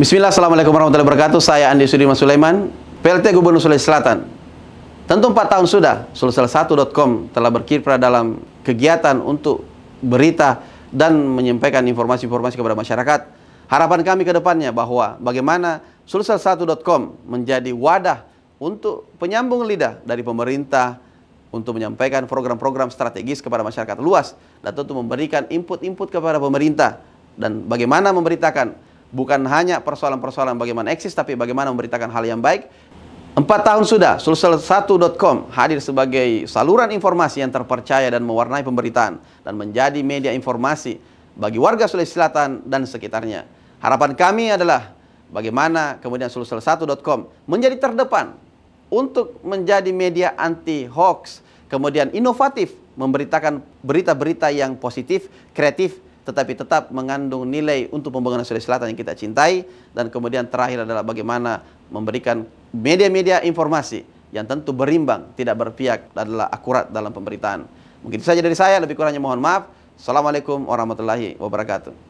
Bismillah, Assalamualaikum warahmatullahi wabarakatuh. Saya Andi Sudirman Sulaiman, PLT Gubernur Sulawesi Selatan. Tentu empat tahun sudah, sulsel1.com telah berkiprah dalam kegiatan untuk berita dan menyampaikan informasi-informasi kepada masyarakat. Harapan kami ke depannya bahwa bagaimana sulsel1.com menjadi wadah untuk penyambung lidah dari pemerintah untuk menyampaikan program-program strategis kepada masyarakat luas dan tentu memberikan input-input kepada pemerintah dan bagaimana memberitakan Bukan hanya persoalan-persoalan bagaimana eksis, tapi bagaimana memberitakan hal yang baik. Empat tahun sudah, sulsel1.com hadir sebagai saluran informasi yang terpercaya dan mewarnai pemberitaan dan menjadi media informasi bagi warga Sulawesi Selatan dan sekitarnya. Harapan kami adalah bagaimana kemudian sulsel1.com menjadi terdepan untuk menjadi media anti hoax, kemudian inovatif memberitakan berita-berita yang positif, kreatif, tetapi tetap mengandung nilai untuk pembangunan Sulawesi Selatan yang kita cintai dan kemudian terakhir adalah bagaimana memberikan media-media informasi yang tentu berimbang, tidak berpihak adalah akurat dalam pemberitaan. Mungkin saja dari saya, lebih kurangnya mohon maaf. Assalamualaikum warahmatullahi wabarakatuh.